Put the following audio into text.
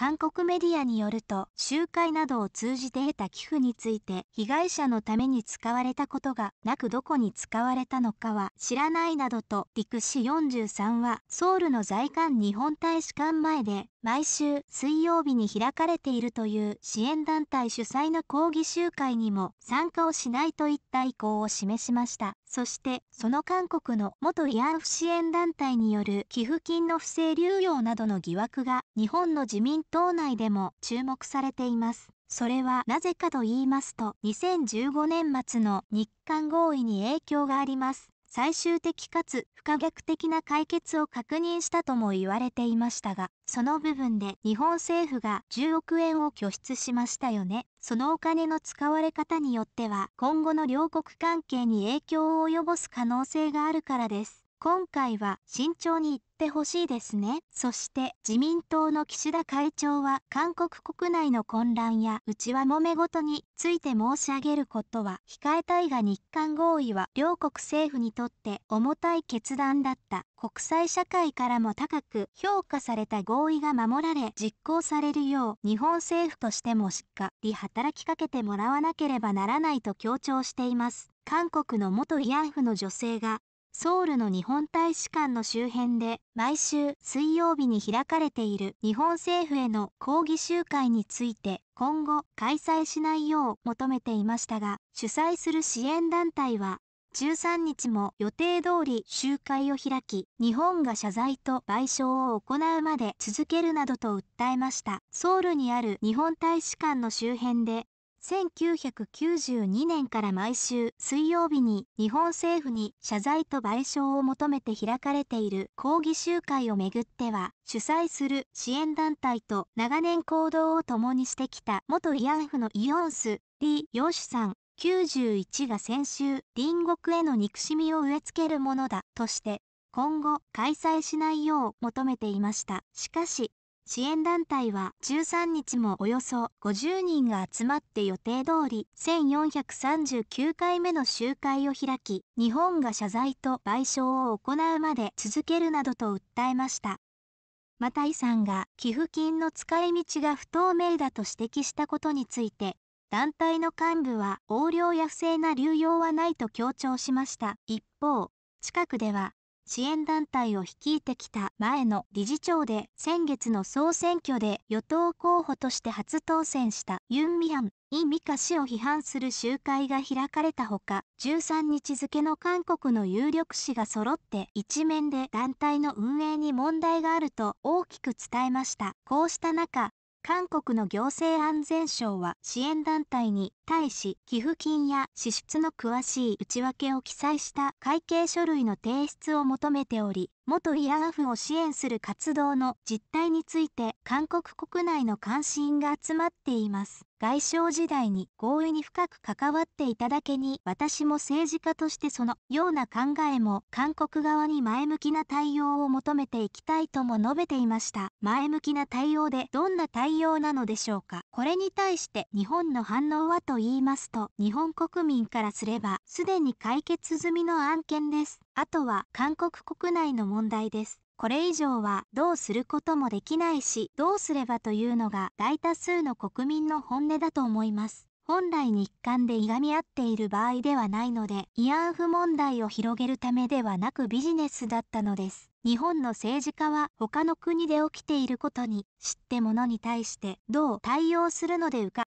韓国メディアによると集会などを通じて得た寄付について被害者のために使われたことがなくどこに使われたのかは知らないなどと陸氏43はソウルの在韓日本大使館前で毎週水曜日に開かれているという支援団体主催の抗議集会にも参加をしないといった意向を示しましたそしてその韓国の元慰安婦支援団体による寄付金の不正流用などの疑惑が日本の自民党内でも注目されていますそれはなぜかと言いますと2015年末の日韓合意に影響があります最終的かつ不可逆的な解決を確認したとも言われていましたが、その部分で日本政府が10億円を拠出しましたよね。そのお金の使われ方によっては今後の両国関係に影響を及ぼす可能性があるからです。今回は慎重に言ってほしいですね。そして自民党の岸田会長は韓国国内の混乱や内輪もめ事について申し上げることは控えたいが日韓合意は両国政府にとって重たい決断だった。国際社会からも高く評価された合意が守られ実行されるよう日本政府としてもしっかり働きかけてもらわなければならないと強調しています。韓国の元慰安婦の女性がソウルの日本大使館の周辺で毎週水曜日に開かれている日本政府への抗議集会について今後開催しないよう求めていましたが主催する支援団体は13日も予定通り集会を開き日本が謝罪と賠償を行うまで続けるなどと訴えましたソウルにある日本大使館の周辺で1992年から毎週水曜日に日本政府に謝罪と賠償を求めて開かれている抗議集会をめぐっては主催する支援団体と長年行動を共にしてきた元慰安婦のイオンスリ・ヨシュさん91が先週隣国への憎しみを植え付けるものだとして今後開催しないよう求めていましたしかし支援団体は13日もおよそ50人が集まって予定通り1439回目の集会を開き日本が謝罪と賠償を行うまで続けるなどと訴えましたまたイさんが寄付金の使い道が不透明だと指摘したことについて団体の幹部は横領や不正な流用はないと強調しました一方近くでは支援団体を率いてきた前の理事長で先月の総選挙で与党候補として初当選したユン・ミアン、イ・ミカ氏を批判する集会が開かれたほか、13日付の韓国の有力紙が揃って一面で団体の運営に問題があると大きく伝えました。こうした中、韓国の行政安全省は支援団体に対し寄付金や支出の詳しい内訳を記載した会計書類の提出を求めており元慰安婦を支援する活動の実態について韓国国内の関心が集まっています外相時代に合意に深く関わっていただけに私も政治家としてそのような考えも韓国側に前向きな対応を求めていきたいとも述べていました前向きな対応でどんな対応必要なのでしょうかこれに対して日本の反応はと言いますと日本国民からすればすでに解決済みの案件ですあとは韓国国内の問題ですこれ以上はどうすることもできないしどうすればというのが大多数の国民の本音だと思います本来日韓でいがみ合っている場合ではないので慰安婦問題を広げるためではなくビジネスだったのです日本の政治家は他の国で起きていることに知ってものに対してどう対応するのでうか